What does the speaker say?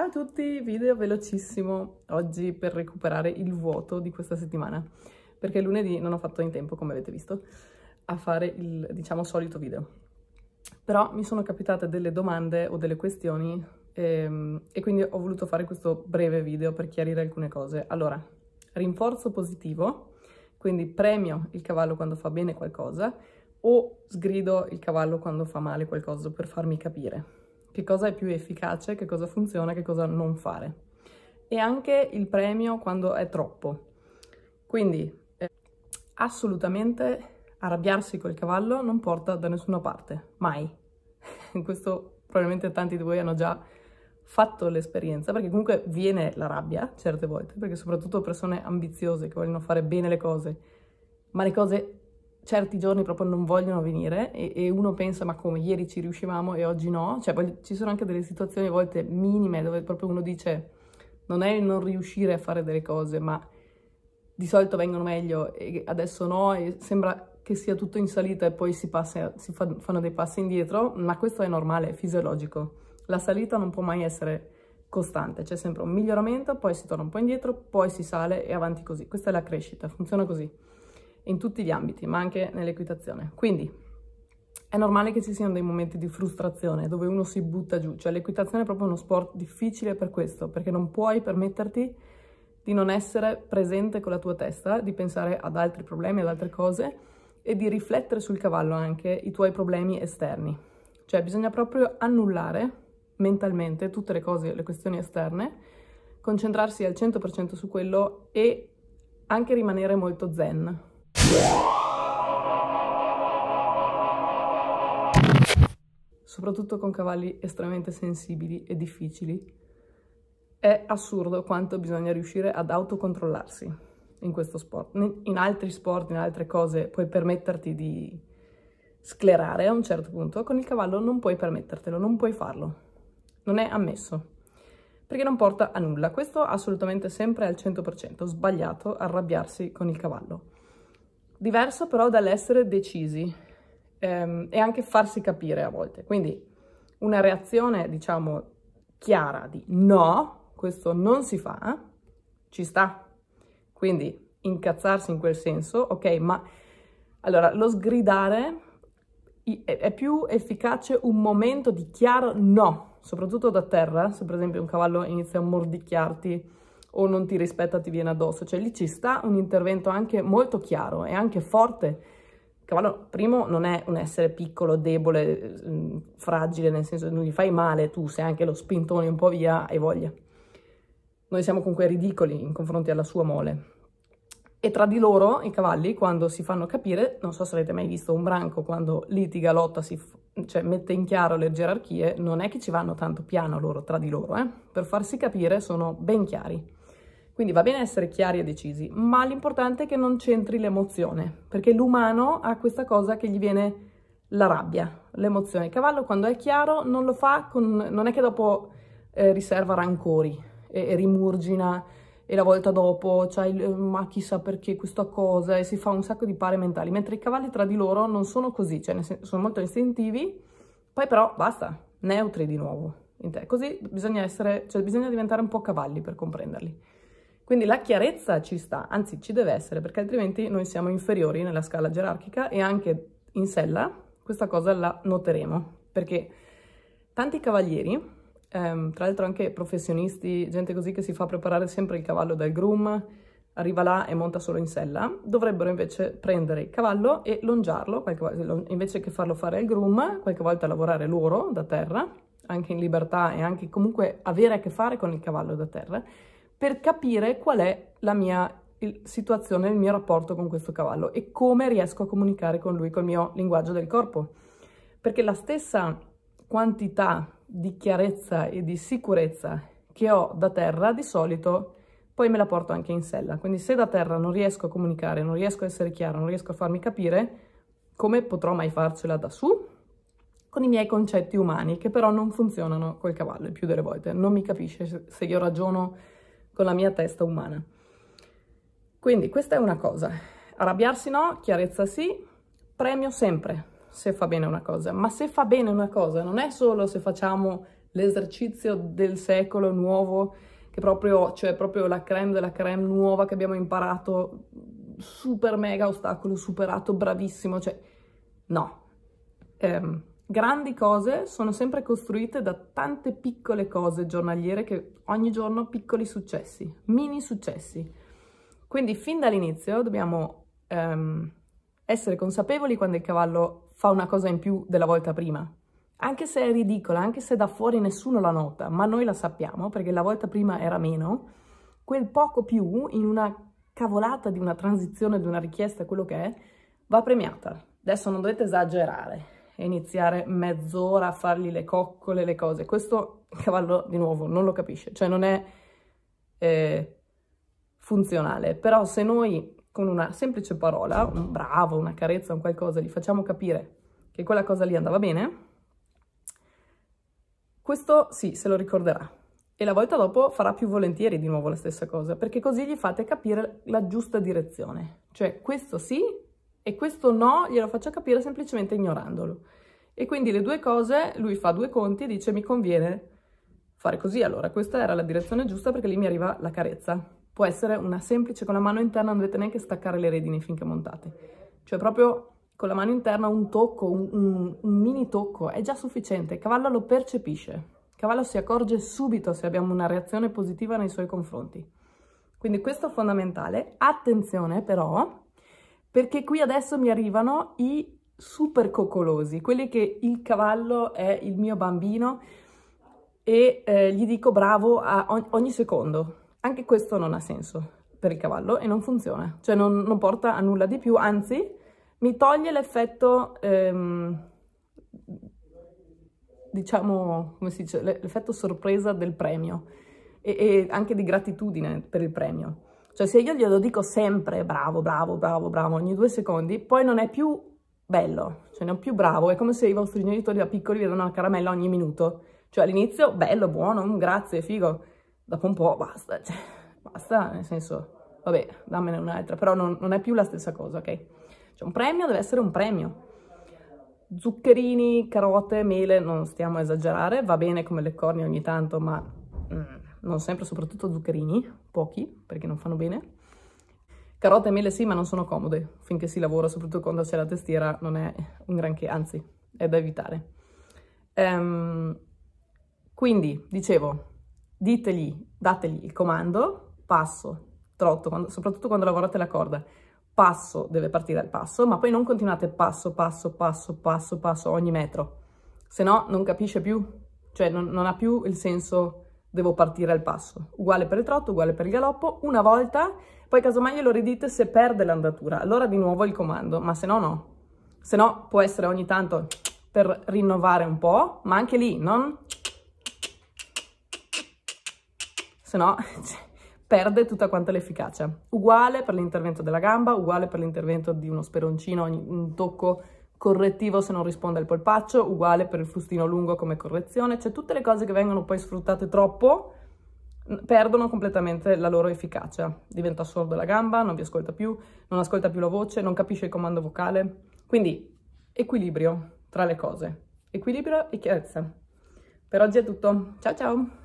Ciao a tutti, video velocissimo oggi per recuperare il vuoto di questa settimana, perché lunedì non ho fatto in tempo, come avete visto, a fare il, diciamo, solito video. Però mi sono capitate delle domande o delle questioni ehm, e quindi ho voluto fare questo breve video per chiarire alcune cose. Allora, rinforzo positivo, quindi premio il cavallo quando fa bene qualcosa o sgrido il cavallo quando fa male qualcosa per farmi capire che cosa è più efficace, che cosa funziona, che cosa non fare. E anche il premio quando è troppo. Quindi eh, assolutamente arrabbiarsi col cavallo non porta da nessuna parte, mai. Questo probabilmente tanti di voi hanno già fatto l'esperienza, perché comunque viene la rabbia certe volte, perché soprattutto persone ambiziose che vogliono fare bene le cose, ma le cose certi giorni proprio non vogliono venire e, e, uno pensa ma come ieri ci riuscivamo e oggi no, cioè voglio, ci sono anche delle situazioni a volte minime dove proprio uno dice non è il non riuscire a fare delle cose ma di solito vengono meglio e adesso no e sembra che sia tutto in salita e poi si, passa, si fa, fanno dei passi indietro ma questo è normale, è fisiologico, la salita non può mai essere costante, c'è sempre un miglioramento, poi si torna un po' indietro, poi si sale e avanti così, questa è la crescita, funziona così in tutti gli ambiti, ma anche nell'equitazione. Quindi è normale che ci siano dei momenti di frustrazione dove uno si butta giù, cioè l'equitazione è proprio uno sport difficile per questo, perché non puoi permetterti di non essere presente con la tua testa, di pensare ad altri problemi, ad altre cose e di riflettere sul cavallo anche i tuoi problemi esterni. Cioè bisogna proprio annullare mentalmente tutte le cose, le questioni esterne, concentrarsi al 100% su quello e anche rimanere molto zen, soprattutto con cavalli estremamente sensibili e difficili, è assurdo quanto bisogna riuscire ad autocontrollarsi in questo sport. In altri sport, in altre cose, puoi permetterti di sclerare a un certo punto, con il cavallo non puoi permettertelo, non puoi farlo. Non è ammesso, perché non porta a nulla. Questo assolutamente sempre al 100%, sbagliato arrabbiarsi con il cavallo diverso però dall'essere decisi ehm, e anche farsi capire a volte. Quindi una reazione, diciamo, chiara di no, questo non si fa, ci sta. Quindi incazzarsi in quel senso, ok, ma allora lo sgridare è più efficace un momento di chiaro no, soprattutto da terra, se per esempio un cavallo inizia a mordicchiarti o non ti rispetta, ti viene addosso. Cioè lì ci sta un intervento anche molto chiaro e anche forte. Il cavallo, primo, non è un essere piccolo, debole, mm, fragile, nel senso che non gli fai male tu, se anche lo spintoni un po' via hai voglia. Noi siamo comunque ridicoli in confronto alla sua mole. E tra di loro i cavalli, quando si fanno capire, non so se avete mai visto un branco quando litiga, lotta, si cioè, mette in chiaro le gerarchie, non è che ci vanno tanto piano loro tra di loro, eh? per farsi capire sono ben chiari. Quindi va bene essere chiari e decisi, ma l'importante è che non centri l'emozione, perché l'umano ha questa cosa che gli viene la rabbia, l'emozione. Il cavallo quando è chiaro non lo fa, con, non è che dopo eh, riserva rancori e, e, rimurgina e la volta dopo c'hai cioè, ma chissà perché questa cosa e si fa un sacco di pare mentali, mentre i cavalli tra di loro non sono così, cioè sono molto istintivi, poi però basta, neutri di nuovo. Così bisogna essere, cioè bisogna diventare un po' cavalli per comprenderli. Quindi la chiarezza ci sta, anzi ci deve essere, perché altrimenti noi siamo inferiori nella scala gerarchica e anche in sella questa cosa la noteremo, perché tanti cavalieri, ehm, tra l'altro anche professionisti, gente così che si fa preparare sempre il cavallo dal groom, arriva là e monta solo in sella, dovrebbero invece prendere il cavallo e longiarlo, invece che farlo fare al groom, qualche volta lavorare loro da terra, anche in libertà e anche comunque avere a che fare con il cavallo da terra, per capire qual è la mia situazione, il mio rapporto con questo cavallo e come riesco a comunicare con lui col mio linguaggio del corpo. Perché la stessa quantità di chiarezza e di sicurezza che ho da terra di solito poi me la porto anche in sella. Quindi se da terra non riesco a comunicare, non riesco a essere chiaro, non riesco a farmi capire, come potrò mai farcela da su? Con i miei concetti umani, che però non funzionano col cavallo il più delle volte. Non mi capisce se io ragiono con la mia testa umana. Quindi questa è una cosa. Arrabbiarsi no, chiarezza sì, premio sempre se fa bene una cosa. Ma se fa bene una cosa non è solo se facciamo l'esercizio del secolo nuovo, che proprio, cioè proprio la creme della creme nuova che abbiamo imparato, super mega ostacolo superato, bravissimo, cioè no. Um, grandi cose sono sempre costruite da tante piccole cose giornaliere che ogni giorno piccoli successi, mini successi. Quindi fin dall'inizio dobbiamo ehm, essere consapevoli quando il cavallo fa una cosa in più della volta prima. Anche se è ridicola, anche se da fuori nessuno la nota, ma noi la sappiamo perché la volta prima era meno, quel poco più in una cavolata di una transizione, di una richiesta, quello che è, va premiata. Adesso non dovete esagerare, e iniziare mezz'ora a fargli le coccole, le cose. Questo cavallo, di nuovo, non lo capisce, cioè non è eh, funzionale. Però se noi con una semplice parola, un bravo, una carezza, un qualcosa, gli facciamo capire che quella cosa lì andava bene, questo sì, se lo ricorderà. E la volta dopo farà più volentieri di nuovo la stessa cosa, perché così gli fate capire la giusta direzione. Cioè, questo sì, e questo no glielo faccio capire semplicemente ignorandolo. E quindi le due cose, lui fa due conti e dice mi conviene fare così. Allora, questa era la direzione giusta perché lì mi arriva la carezza. Può essere una semplice, con la mano interna non dovete neanche staccare le redini finché montate. Cioè proprio con la mano interna un tocco, un, un, un mini tocco, è già sufficiente. Il cavallo lo percepisce. Il cavallo si accorge subito se abbiamo una reazione positiva nei suoi confronti. Quindi questo è fondamentale. Attenzione però perché qui adesso mi arrivano i super coccolosi, quelli che il cavallo è il mio bambino e eh, gli dico bravo a ogni, ogni, secondo. Anche questo non ha senso per il cavallo e non funziona, cioè non, non porta a nulla di più, anzi mi toglie l'effetto, ehm, diciamo, come si dice, l'effetto sorpresa del premio e, e anche di gratitudine per il premio. Cioè se io glielo dico sempre bravo, bravo, bravo, bravo ogni due secondi, poi non è più bello, cioè non più bravo. È come se i vostri genitori da piccoli vi danno una caramella ogni minuto. Cioè all'inizio bello, buono, mm, grazie, figo. Dopo un po' basta, cioè, basta, nel senso, vabbè, dammene un'altra. Però non, non, è più la stessa cosa, ok? Cioè un premio deve essere un premio. Zuccherini, carote, mele, non stiamo a esagerare. Va bene come le corni ogni tanto, ma mm, non sempre, soprattutto zuccherini pochi perché non fanno bene. Carote e mele sì, ma non sono comode finché si lavora, soprattutto quando c'è la testiera, non è un granché, anzi, è da evitare. Um, quindi, dicevo, ditegli, dategli il comando, passo, trotto, quando, soprattutto quando lavorate la corda, passo deve partire al passo, ma poi non continuate passo, passo, passo, passo, passo ogni metro, se no non capisce più, cioè non, non ha più il senso devo partire al passo. Uguale per il trotto, uguale per il galoppo, una volta, poi casomai glielo ridite se perde l'andatura, allora di nuovo il comando, ma se no no. Se no può essere ogni tanto per rinnovare un po', ma anche lì non... Se no perde tutta quanta l'efficacia. Uguale per l'intervento della gamba, uguale per l'intervento di uno speroncino, un tocco correttivo se non risponde al polpaccio, uguale per il fustino lungo come correzione, cioè tutte le cose che vengono poi sfruttate troppo perdono completamente la loro efficacia, diventa sordo la gamba, non vi ascolta più, non ascolta più la voce, non capisce il comando vocale, quindi equilibrio tra le cose, equilibrio e chiarezza. Per oggi è tutto, ciao ciao!